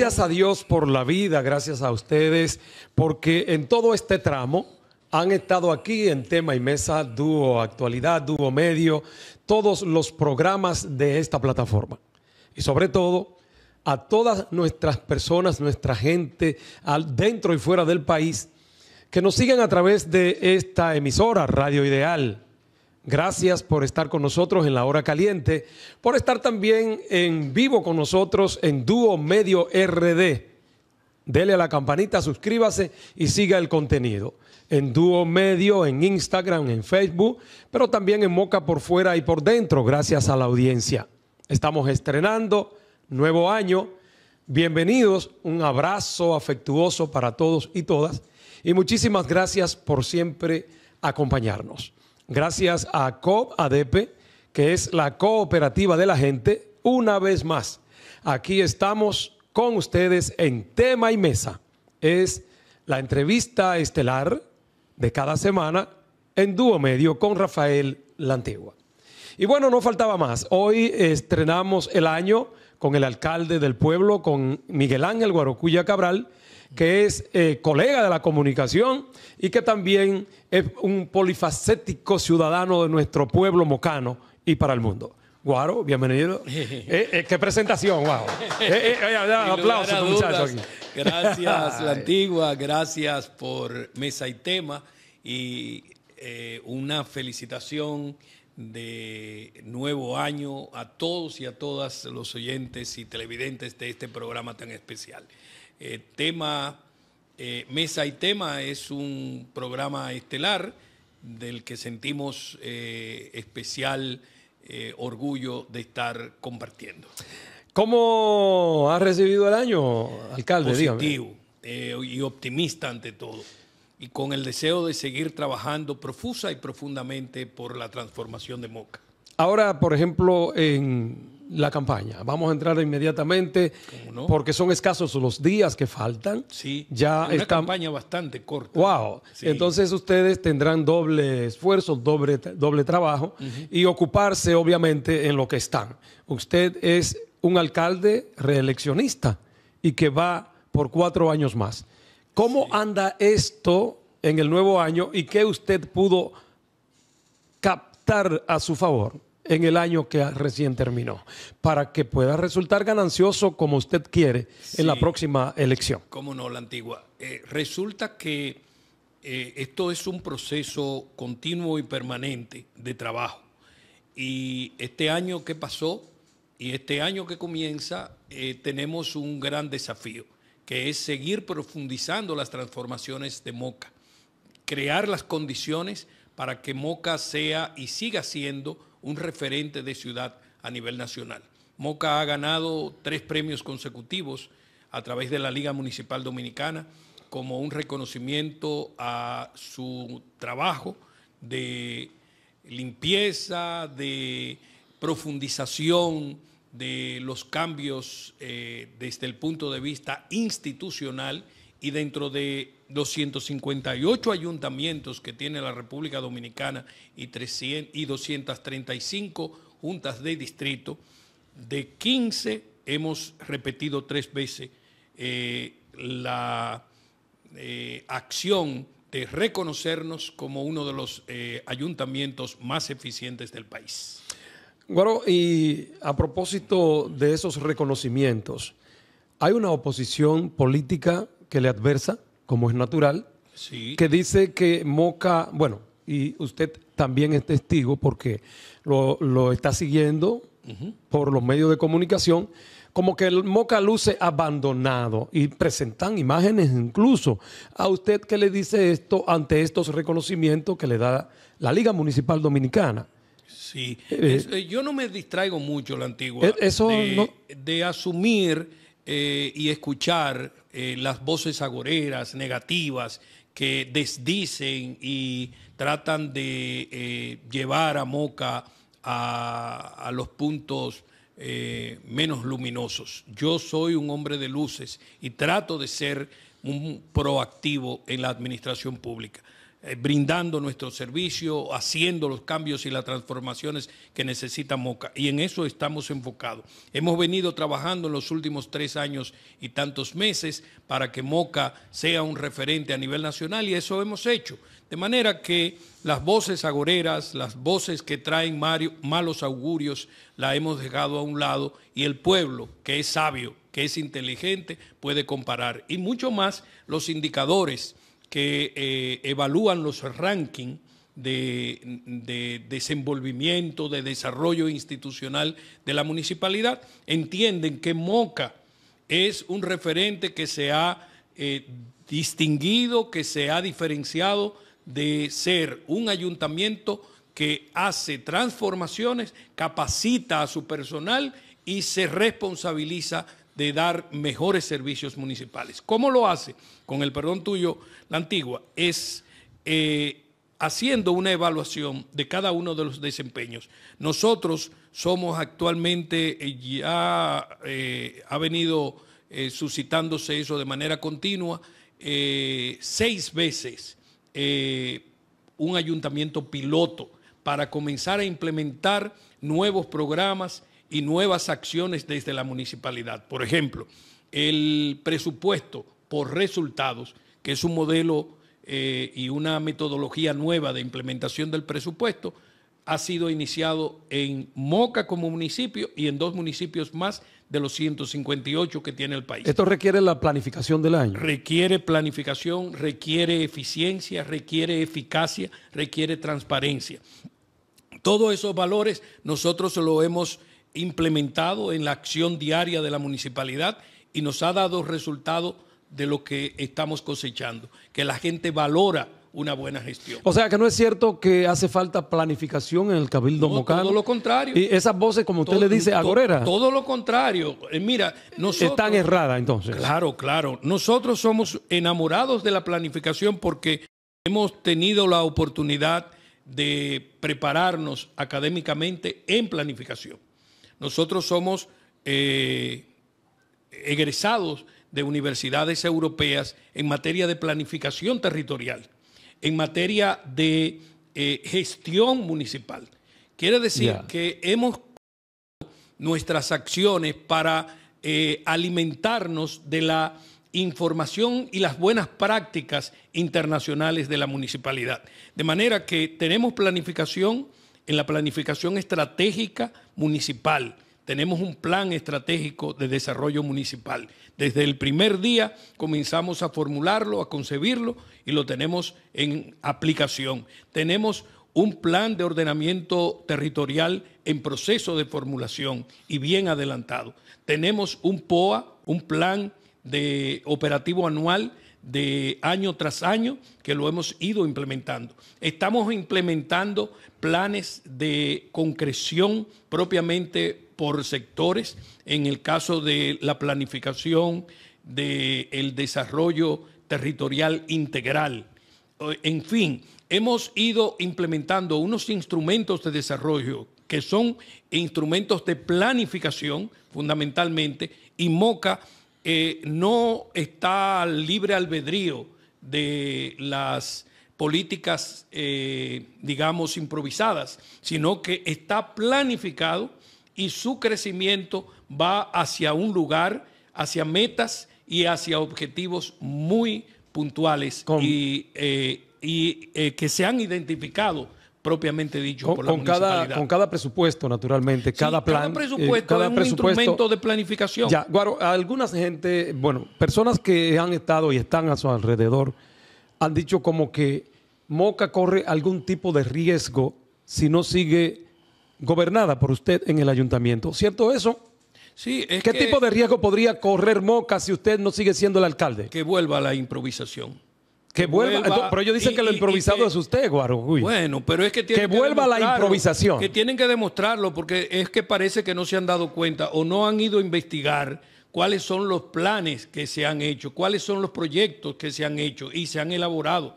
Gracias a Dios por la vida, gracias a ustedes, porque en todo este tramo han estado aquí en tema y mesa, dúo actualidad, dúo medio, todos los programas de esta plataforma. Y sobre todo, a todas nuestras personas, nuestra gente, al, dentro y fuera del país, que nos siguen a través de esta emisora, Radio Ideal Gracias por estar con nosotros en la hora caliente, por estar también en vivo con nosotros en Dúo Medio RD. Dele a la campanita, suscríbase y siga el contenido. En Dúo Medio, en Instagram, en Facebook, pero también en Moca por fuera y por dentro, gracias a la audiencia. Estamos estrenando nuevo año. Bienvenidos, un abrazo afectuoso para todos y todas. Y muchísimas gracias por siempre acompañarnos gracias a ADP, que es la cooperativa de la gente, una vez más. Aquí estamos con ustedes en tema y mesa. Es la entrevista estelar de cada semana en Dúo Medio con Rafael Lantigua. Y bueno, no faltaba más. Hoy estrenamos el año con el alcalde del pueblo, con Miguel Ángel Guarocuya Cabral, que es eh, colega de la comunicación y que también es un polifacético ciudadano de nuestro pueblo mocano y para el mundo. Guaro, bienvenido. Eh, eh, qué presentación, guau aplausos, Gracias, La Antigua, gracias por Mesa y Tema y una felicitación de nuevo año a todos y a todas los oyentes y televidentes de este programa tan especial. Eh, tema, eh, Mesa y Tema es un programa estelar del que sentimos eh, especial orgullo de estar compartiendo. ¿Cómo ha recibido el año, alcalde? Positivo y optimista ante todo y con el deseo de seguir trabajando profusa y profundamente por la transformación de Moca. Ahora, por ejemplo, en la campaña. Vamos a entrar inmediatamente porque son escasos los días que faltan. Sí, ya una campaña bastante corta. Wow. Entonces ustedes tendrán doble esfuerzo, doble, doble trabajo y ocuparse obviamente en lo que están. Usted es un alcalde reeleccionista y que va por cuatro años más. ¿Cómo anda esto en el nuevo año y qué usted pudo captar a su favor? en el año que recién terminó, para que pueda resultar ganancioso como usted quiere en la próxima elección. ¿Cómo no, la antigua? Eh, resulta que eh, esto es un proceso continuo y permanente de trabajo. Y este año que pasó y este año que comienza, eh, tenemos un gran desafío, que es seguir profundizando las transformaciones de Moca, crear las condiciones para que Moca sea y siga siendo un referente de ciudad a nivel nacional. Moca ha ganado tres premios consecutivos a través de la Liga Municipal Dominicana como un reconocimiento a su trabajo de limpieza, de profundización de los cambios eh, desde el punto de vista institucional y dentro de 258 ayuntamientos que tiene la República Dominicana y, 300, y 235 juntas de distrito. De 15 hemos repetido tres veces eh, la eh, acción de reconocernos como uno de los eh, ayuntamientos más eficientes del país. Bueno y a propósito de esos reconocimientos, ¿hay una oposición política que le adversa? como es natural, que dice que Moca, bueno, y usted también es testigo porque lo, está siguiendo por los medios de comunicación, como que Moca luce abandonado y presentan imágenes incluso. ¿A usted qué le dice esto ante estos reconocimientos que le da la Liga Municipal Dominicana? Sí, eh, eh, yo no me distraigo mucho la antigua. E, eso de, asumir eh, y escuchar eh, las voces agoreras, negativas, que desdicen y tratan de eh, llevar a Moca a, los puntos eh, menos luminosos. Yo soy un hombre de luces y trato de ser un proactivo en la administración pública. Eh, brindando nuestro servicio, haciendo los cambios y las transformaciones que necesita Moca. Y en eso estamos enfocados. Hemos venido trabajando en los últimos tres años y tantos meses para que Moca sea un referente a nivel nacional y eso hemos hecho. De manera que las voces agoreras, las voces que traen malos augurios, la hemos dejado a un lado y el pueblo, que es sabio, que es inteligente, puede comparar. Y mucho más los indicadores que eh, evalúan los rankings de, de, desenvolvimiento, de desarrollo institucional de la municipalidad, entienden que Moca es un referente que se ha eh, distinguido, que se ha diferenciado de ser un ayuntamiento que hace transformaciones, capacita a su personal y se responsabiliza de dar mejores servicios municipales. ¿Cómo lo hace? Con el perdón tuyo, la antigua, es eh, haciendo una evaluación de cada uno de los desempeños. Nosotros somos actualmente, eh, ya eh, ha venido suscitándose eso de manera continua, seis veces un ayuntamiento piloto para comenzar a implementar nuevos programas y nuevas acciones desde la municipalidad. Por ejemplo, el presupuesto por resultados, que es un modelo eh, y una metodología nueva de implementación del presupuesto, ha sido iniciado en Moca como municipio y en dos municipios más de los 158 que tiene el país. Esto requiere la planificación del año. Requiere planificación, requiere eficiencia, requiere eficacia, requiere transparencia. Todos esos valores nosotros lo hemos implementado en la acción diaria de la municipalidad y nos ha dado resultado de lo que estamos cosechando, que la gente valora una buena gestión. O sea que no es cierto que hace falta planificación en el Cabildo no, Todo lo contrario. Y esas voces, como usted le dice, agorera. Todo, todo lo contrario. Eh, mira, nosotros. Están erradas entonces. Claro, claro. Nosotros somos enamorados de la planificación porque hemos tenido la oportunidad de prepararnos académicamente en planificación. Nosotros somos eh, egresados de universidades europeas en materia de planificación territorial, en materia de eh, gestión municipal. Quiere decir que hemos nuestras acciones para eh, alimentarnos de la información y las buenas prácticas internacionales de la municipalidad. De manera que tenemos planificación en la planificación estratégica, municipal. Tenemos un plan estratégico de desarrollo municipal. Desde el primer día comenzamos a formularlo, a concebirlo y lo tenemos en aplicación. Tenemos un plan de ordenamiento territorial en proceso de formulación y bien adelantado. Tenemos un POA, un plan de operativo anual de año tras año que lo hemos ido implementando. Estamos implementando planes de concreción propiamente por sectores, en el caso de la planificación del desarrollo territorial integral. En fin, hemos ido implementando unos instrumentos de desarrollo que son instrumentos de planificación fundamentalmente y MOCA eh, no está libre albedrío de las políticas, eh, digamos, improvisadas, sino que está planificado y su crecimiento va hacia un lugar, hacia metas y hacia objetivos muy puntuales y, eh, que se han identificado propiamente dicho con, por la Cada, con cada presupuesto, naturalmente, cada plan. Eh, cada presupuesto es un instrumento de planificación. Ya, algunas gente, bueno, personas que han estado y están a su alrededor, han dicho como que Moca corre algún tipo de riesgo si no sigue gobernada por usted en el ayuntamiento. ¿Cierto eso? Sí, ¿Qué tipo de riesgo podría correr Moca si usted no sigue siendo el alcalde? Que vuelva a la improvisación. Que, vuelva, pero ellos dicen que lo improvisado es usted, Bueno, pero es que tienen que, vuelva la improvisación. Que tienen que demostrarlo porque es que parece que no se han dado cuenta o no han ido a investigar cuáles son los planes que se han hecho, cuáles son los proyectos que se han hecho y se han elaborado.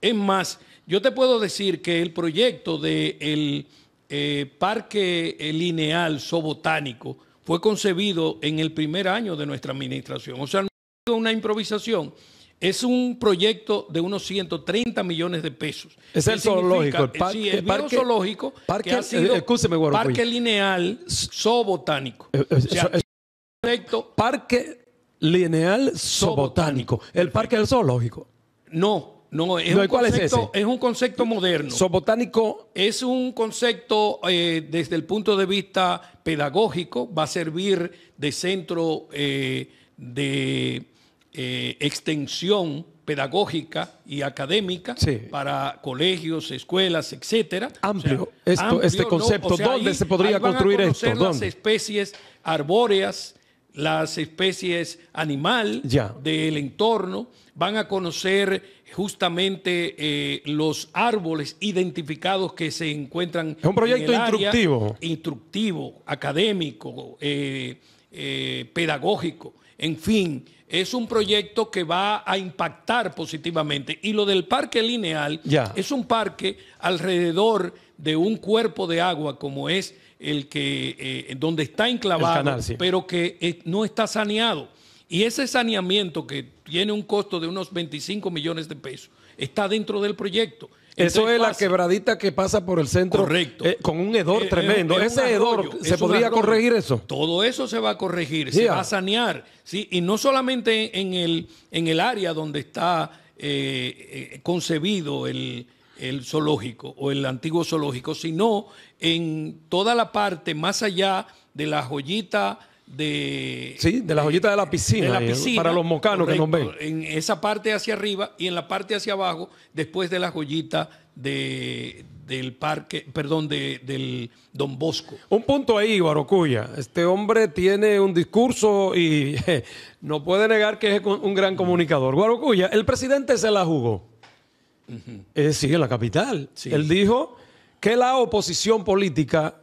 Es más, yo te puedo decir que el proyecto del de eh, Parque eh, Lineal Zoobotánico fue concebido en el primer año de nuestra administración. O sea, no ha una improvisación es un proyecto de unos 130 millones de pesos. Es el zoológico, el parque, sí, el, parque, zoológico, parque, que parque lineal zoobotánico. Eh, eh, parque lineal zoobotánico. El parque del zoológico. No, no, es, es, ese? es un concepto moderno. Zoobotánico. Es un concepto eh, desde el punto de vista pedagógico, va a servir de centro de eh, extensión pedagógica y académica para colegios, escuelas, etcétera. Amplio, este concepto. ¿Dónde se podría van construir a conocer Las especies arbóreas, las especies animal del entorno, van a conocer justamente eh, los árboles identificados que se encuentran. Es un proyecto instructivo. instructivo, académico, eh, pedagógico, en fin es un proyecto que va a impactar positivamente. Y lo del parque lineal es un parque alrededor de un cuerpo de agua como es el que eh, donde está enclavado, pero que eh, no está saneado. Y ese saneamiento que tiene un costo de unos 25 millones de pesos está dentro del proyecto. Eso es la quebradita que pasa por el centro. Correcto. Eh, con un hedor eh, eh, tremendo. Ese hedor, ¿se podría corregir eso? Todo eso se va a corregir, se va a sanear. ¿sí? Y no solamente en el, en el área donde está concebido el, el zoológico o el antiguo zoológico, sino en toda la parte más allá de la joyita de... Sí, de la joyita De la piscina eh, para los mocanos que nos ven. En esa parte hacia arriba y en la parte hacia abajo, después de la joyita de, del parque, perdón, de, del Don Bosco. Un punto ahí, Guarocuya. Este hombre tiene un discurso y no puede negar que es un gran comunicador. Guarocuya, el presidente se la jugó. sí, en la capital. Él dijo que la oposición política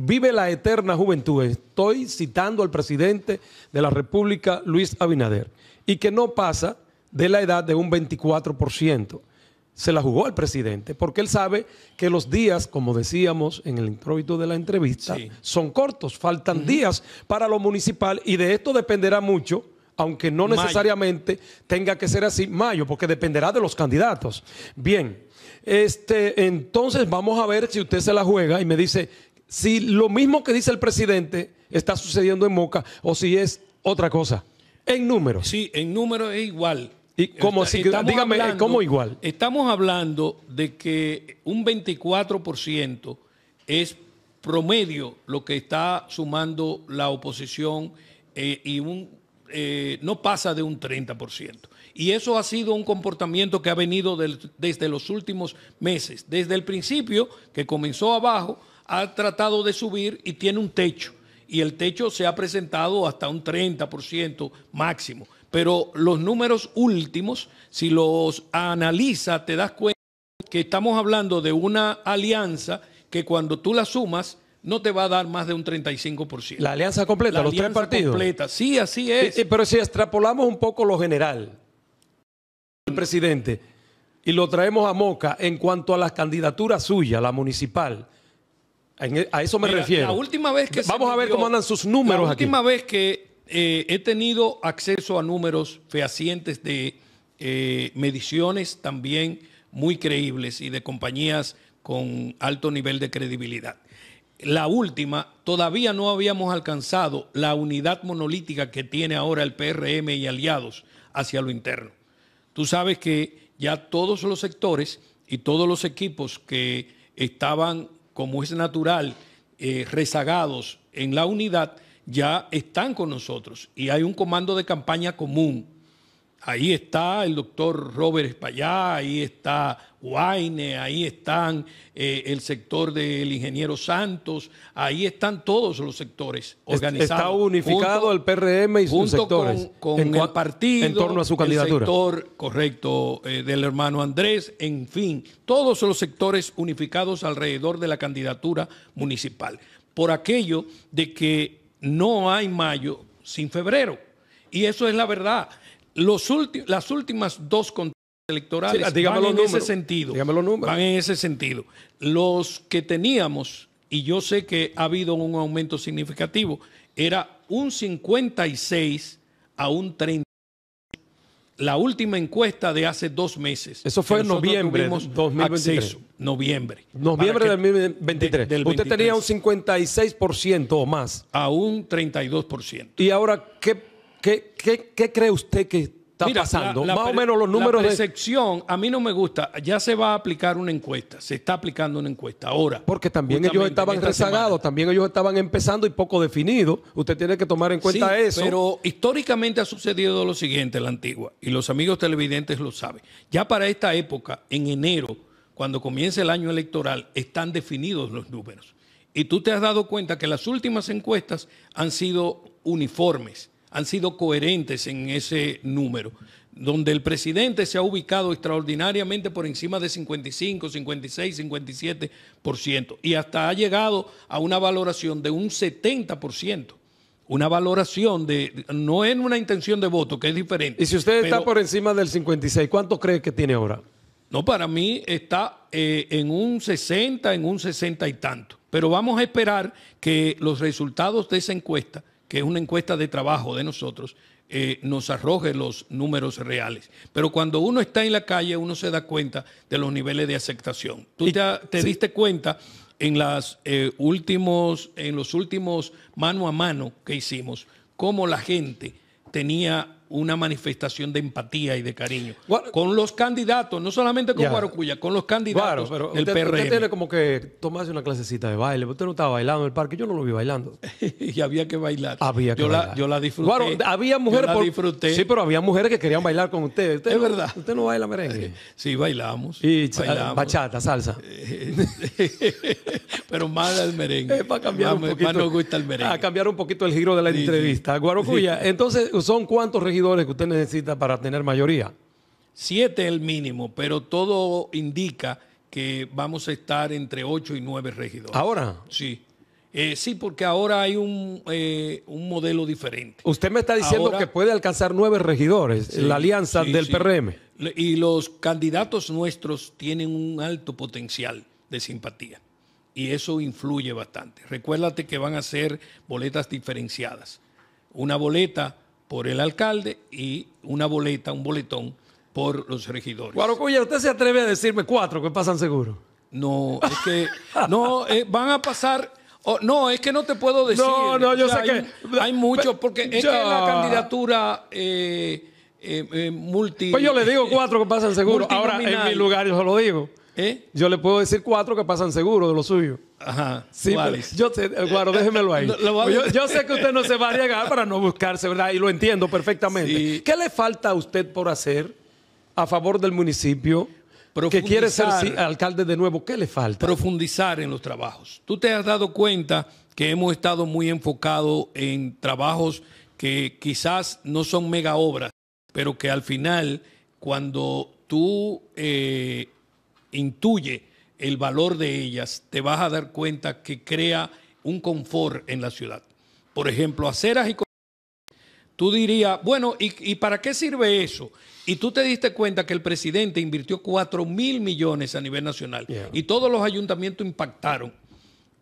Vive la eterna juventud. Estoy citando al presidente de la República, Luis Abinader, y que no pasa de la edad de un 24%. Se la jugó el presidente, porque él sabe que los días, como decíamos en el introito de la entrevista, son cortos, faltan días para lo municipal y de esto dependerá mucho aunque no necesariamente tenga que ser así mayo, porque dependerá de los candidatos. Bien, este, entonces vamos a ver si usted se la juega y me dice, si lo mismo que dice el presidente está sucediendo en Moca o si es otra cosa. En número. Sí, en número es igual. Y como si, dígame, eh, ¿cómo igual? Estamos hablando de que un 24% es promedio lo que está sumando la oposición eh, y un, eh, no pasa de un 30%. Y eso ha sido un comportamiento que ha venido desde los últimos meses, desde el principio, que comenzó abajo ha tratado de subir y tiene un techo. Y el techo se ha presentado hasta un 30% máximo. Pero los números últimos, si los analiza, te das cuenta que estamos hablando de una alianza que cuando tú la sumas no te va a dar más de un 35%. La alianza completa, los tres partidos. completa, sí, así es. pero si extrapolamos un poco lo general, el presidente, y lo traemos a Moca en cuanto a la candidaturas suyas, la municipal, e, a eso me refiero. Vamos a ver cómo andan sus números La última vez que eh, he tenido acceso a números fehacientes de eh, mediciones también muy creíbles y de compañías con alto nivel de credibilidad. La última, todavía no habíamos alcanzado la unidad monolítica que tiene ahora el PRM y aliados hacia lo interno. Tú sabes que ya todos los sectores y todos los equipos que estaban como es natural, eh, rezagados en la unidad, ya están con nosotros y hay un comando de campaña común. Ahí está el doctor Robert Espallá, ahí está Guaine, ahí están eh, el sector del ingeniero Santos, ahí están todos los sectores organizados. Está unificado el PRM y sus sectores. Con, el partido, en torno a su candidatura. El sector, correcto, eh, del hermano Andrés, en fin, todos los sectores unificados alrededor de la candidatura municipal. Por aquello de que no hay mayo sin febrero. Y eso es la verdad. Los las últimas dos electorales van en ese sentido. los Van en ese sentido. Los que teníamos, y yo sé que ha habido un aumento significativo, era un 56 a un 30. La última encuesta de hace dos meses. Eso fue en noviembre 2023. noviembre. Noviembre del 2023. Usted tenía un 56% o más. A un 32%. ¿Y ahora qué, qué, qué, qué cree usted que está pasando. más o menos los números la percepción, a mí no me gusta. Ya se va a aplicar una encuesta. Se está aplicando una encuesta ahora. Porque también ellos estaban rezagados, también ellos estaban empezando y poco definidos. Usted tiene que tomar en cuenta eso. Pero históricamente ha sucedido lo siguiente, la antigua, y los amigos televidentes lo saben. Ya para esta época, en enero, cuando comienza el año electoral, están definidos los números. Y tú te has dado cuenta que las últimas encuestas han sido uniformes han sido coherentes en ese número, donde el presidente se ha ubicado extraordinariamente por encima de 55, 56, 57%, y hasta ha llegado a una valoración de un 70%. Una valoración de, no en una intención de voto, que es diferente. Y si usted está por encima del 56, ¿cuánto cree que tiene ahora? No, para mí está eh, en un 60, en un 60 y tanto. Pero vamos a esperar que los resultados de esa encuesta que es una encuesta de trabajo de nosotros, eh, nos arroje los números reales. Pero cuando uno está en la calle, uno se da cuenta de los niveles de aceptación. Tú ya te, diste cuenta en, las, eh, en los últimos mano a mano que hicimos, cómo la gente tenía una manifestación de empatía y de cariño. Con los candidatos, no solamente con Guarocuya, con los candidatos claro, pero usted, Usted tiene como que tomase una clasecita de baile. Usted no estaba bailando en el parque, yo no lo vi bailando. y había que bailar. Había yo La, disfruté. había mujeres disfruté. Sí, pero había mujeres que querían bailar con usted. es verdad. Usted no baila merengue. Sí, bailamos. Y bachata, salsa. pero más el merengue. Es para cambiar un poquito. el A cambiar un poquito el giro de la entrevista. Guarocuya, entonces, ¿son cuántos registros? que usted necesita para tener mayoría. Siete es el mínimo, pero todo indica que vamos a estar entre ocho y nueve regidores. ¿Ahora? Sí. Eh, sí, porque ahora hay eh, un, modelo diferente. Usted me está diciendo que puede alcanzar nueve regidores, la alianza del PRM. Y los candidatos nuestros tienen un alto potencial de simpatía. Y eso influye bastante. Recuérdate que van a ser boletas diferenciadas. Una boleta por el alcalde y una boleta, un boletón por los regidores. Guarocuya, ¿usted se atreve a decirme cuatro que pasan seguro? No, es que no, eh, van a pasar oh, no, es que no te puedo decir. No, no, yo sé que. Hay muchos, porque es la candidatura eh, eh, multi. Pues yo le digo cuatro que pasan seguro. Ahora, en mi lugar, yo lo digo. ¿Eh? Yo le puedo decir cuatro que pasan seguro de lo suyo. Ajá. Sí, yo sé, claro, déjemelo ahí. yo, sé que usted no se va a llegar para no buscarse, ¿verdad? Y lo entiendo perfectamente. ¿Qué le falta a usted por hacer a favor del municipio que quiere ser alcalde de nuevo? ¿Qué le falta? Profundizar en los trabajos. Tú te has dado cuenta que hemos estado muy enfocados en trabajos que quizás no son mega obras, pero que al final, cuando tú... Eh, intuye el valor de ellas, te vas a dar cuenta que crea un confort en la ciudad. Por ejemplo, aceras y tú dirías, bueno, ¿y, para qué sirve eso? Y tú te diste cuenta que el presidente invirtió 4 mil millones a nivel nacional y todos los ayuntamientos impactaron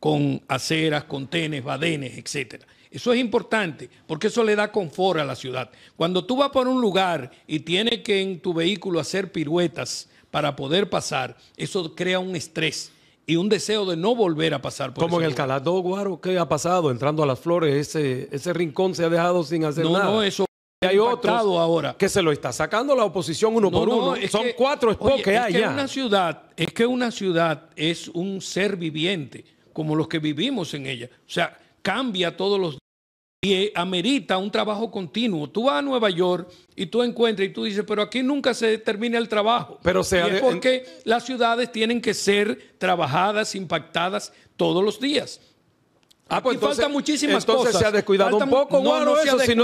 con aceras, con tenes, badenes, etc. Eso es importante porque eso le da confort a la ciudad. Cuando tú vas por un lugar y tienes que en tu vehículo hacer piruetas, para poder pasar, eso crea un estrés y un deseo de no volver a pasar por Como en el Calado, Guaro, ¿qué ha pasado? Entrando a las flores, ese, ese rincón se ha dejado sin hacer nada. No, eso y hay otros ahora. que se lo está sacando la oposición uno por uno. Son cuatro spots que hay es que Una ciudad, es que una ciudad es un ser viviente, como los que vivimos en ella. O sea, cambia todos los días y eh, amerita un trabajo continuo. Tú vas a Nueva York y tú encuentras y tú dices, pero aquí nunca se termina el trabajo. Pero sea es porque las ciudades tienen que ser trabajadas, impactadas todos los días. Ah, pues aquí entonces, muchísimas entonces se ha descuidado un poco, no, no Si,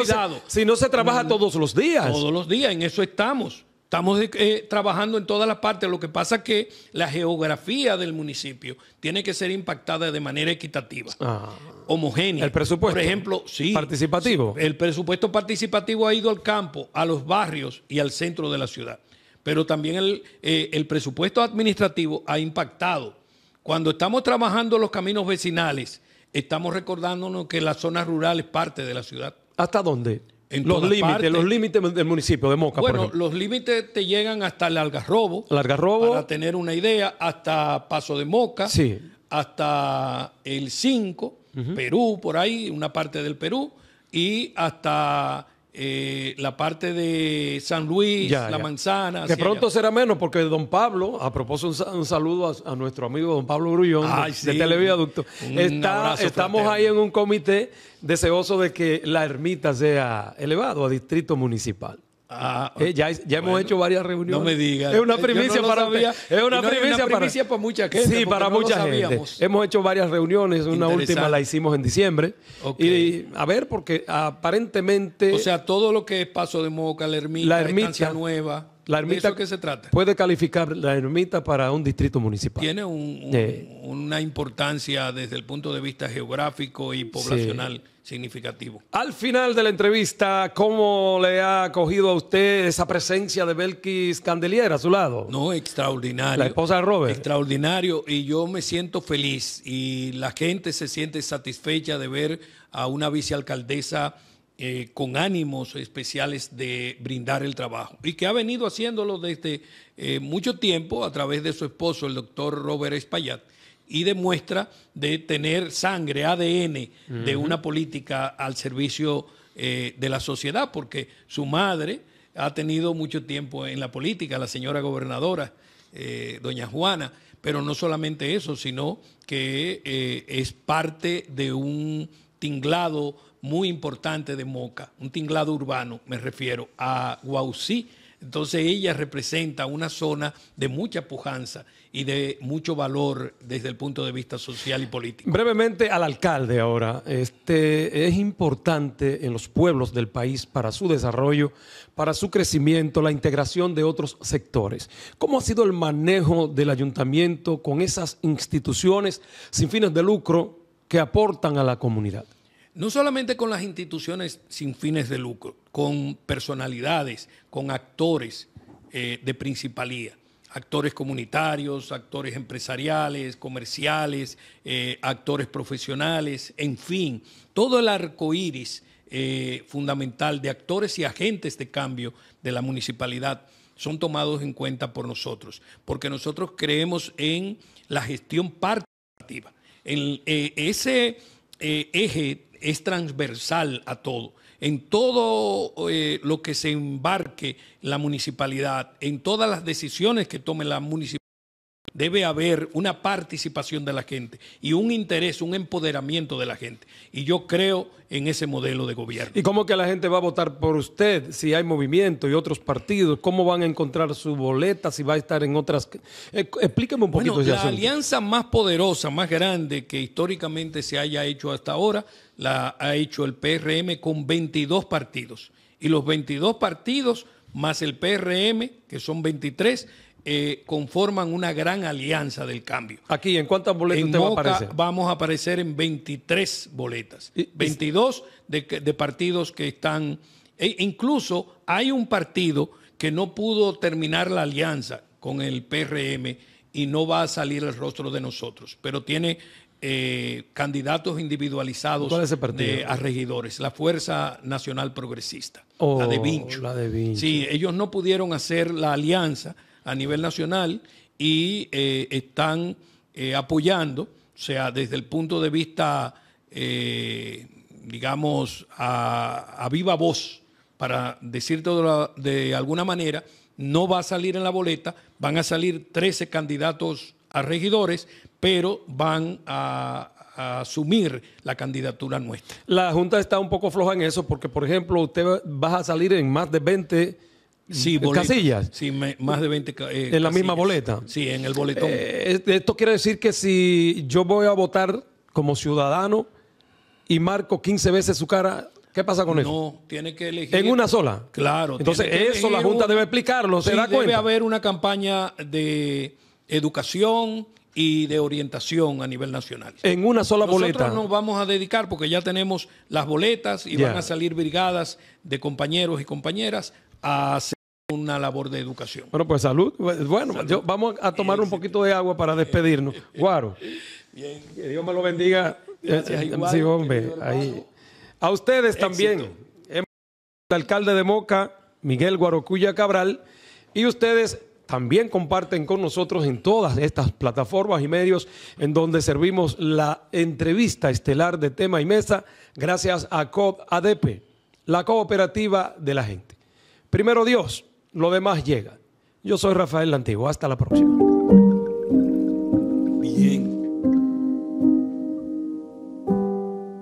no se, trabaja mm. todos los días. Todos los días, en eso estamos. Estamos eh, eh, trabajando en todas las partes. Lo que pasa es que la geografía del municipio tiene que ser impactada de manera equitativa. Ajá. Ah homogénea. El presupuesto. Por ejemplo, Participativo. El presupuesto participativo ha ido al campo, a los barrios y al centro de la ciudad. Pero también el, eh, presupuesto administrativo ha impactado. Cuando estamos trabajando los caminos vecinales, estamos recordándonos que la zona rural es parte de la ciudad. ¿Hasta dónde? los límites, los límites del municipio de Moca. Bueno, los límites te llegan hasta el Algarrobo. Algarrobo. Para tener una idea, hasta Paso de Moca. Sí. Hasta el 5 Perú, por ahí, una parte del Perú, y hasta eh, la parte de San Luis, La Manzana. Que pronto será menos, porque don Pablo, a propósito, un, saludo a, nuestro amigo don Pablo Grullón de, Televiaducto. estamos ahí en un comité deseoso de que la ermita sea elevado a distrito municipal. Ah, eh, ya, hemos hecho varias reuniones. No me digas. Es una primicia para Es una, para, mucha gente. Sí, para mucha gente. Hemos hecho varias reuniones. Una última la hicimos en diciembre. Y a ver, porque aparentemente. O sea, todo lo que es Paso de Moca, la ermita, la ermita Nueva. La ermita, eso que se trata? Puede calificar la ermita para un distrito municipal. Tiene eh. una importancia desde el punto de vista geográfico y poblacional significativo. Al final de la entrevista, ¿cómo le ha acogido a usted esa presencia de Belkis Candelier a su lado? No, extraordinario. La esposa de Robert. Extraordinario y yo me siento feliz y la gente se siente satisfecha de ver a una vicealcaldesa eh, con ánimos especiales de brindar el trabajo y que ha venido haciéndolo desde eh, mucho tiempo a través de su esposo, el doctor Robert Espaillat y demuestra de tener sangre, ADN de una política al servicio eh, de la sociedad, porque su madre ha tenido mucho tiempo en la política, la señora gobernadora, eh, doña Juana, pero no solamente eso, sino que eh, es parte de un tinglado muy importante de Moca, un tinglado urbano, me refiero a Guausí, entonces ella representa una zona de mucha pujanza y de mucho valor desde el punto de vista social y político. Brevemente al alcalde ahora. Este, es importante en los pueblos del país para su desarrollo, para su crecimiento, la integración de otros sectores. ¿Cómo ha sido el manejo del ayuntamiento con esas instituciones sin fines de lucro que aportan a la comunidad? no solamente con las instituciones sin fines de lucro, con personalidades, con actores eh, de principalía, actores comunitarios, actores empresariales, comerciales, eh, actores profesionales, en fin, todo el arco iris eh, fundamental de actores y agentes de cambio de la municipalidad son tomados en cuenta por nosotros, porque nosotros creemos en la gestión participativa, en ese eje es transversal a todo. En todo eh, lo que se embarque la municipalidad, en todas las decisiones que tome la municipalidad, debe haber una participación de la gente y un interés, un empoderamiento de la gente. Y yo creo en ese modelo de gobierno. ¿Y cómo que la gente va a votar por usted si hay movimiento y otros partidos? ¿Cómo van a encontrar su boleta si va a estar en otras? Eh, explíqueme un poquito. la alianza más poderosa, más grande que históricamente se haya hecho hasta ahora, la ha hecho el PRM con 22 partidos. Y los 22 partidos más el PRM, que son 23, eh, conforman una gran alianza del cambio. Aquí, ¿en cuántas boletas a aparecer? Vamos a aparecer en 23 boletas, 22 de, partidos que están. E incluso hay un partido que no pudo terminar la alianza con el PRM y no va a salir el rostro de nosotros, pero tiene eh, candidatos individualizados de, eh, a regidores, la Fuerza Nacional Progresista, la oh, de Vincho. La de Vincho. Sí, ellos no pudieron hacer la alianza a nivel nacional y eh, están eh, apoyando, o sea, desde el punto de vista, eh, digamos, a, viva voz, para decirte de alguna manera, no va a salir en la boleta, van a salir 13 candidatos a regidores, pero van a, a asumir la candidatura nuestra. La Junta está un poco floja en eso porque, por ejemplo, usted va a salir en más de 20 Sí, eh, casillas. Sí, más de 20 eh, En la misma boleta. Sí, en el boletón. Eh, esto quiere decir que si yo voy a votar como ciudadano y marco 15 veces su cara, ¿Qué pasa con eso? No, tiene que elegir. ¿En una sola? Claro. Entonces, eso la Junta debe explicarlo, ¿se da cuenta? Debe haber una campaña de educación y de orientación a nivel nacional. En una sola boleta. Nosotros nos vamos a dedicar, porque ya tenemos las boletas y van a salir brigadas de compañeros y compañeras a hacer una labor de educación. Bueno, pues salud. Bueno, Yo, vamos a tomar un poquito de agua para despedirnos. Guaro. Que Dios me lo bendiga. Eh, eh, hombre. A ustedes también. El alcalde de Moca, Miguel Guarocuya Cabral. Y ustedes también comparten con nosotros en todas estas plataformas y medios en donde servimos la entrevista estelar de tema y mesa gracias a COP ADP, la cooperativa de la gente. Primero Dios, lo demás llega. Yo soy Rafael Lantigo. Hasta la próxima.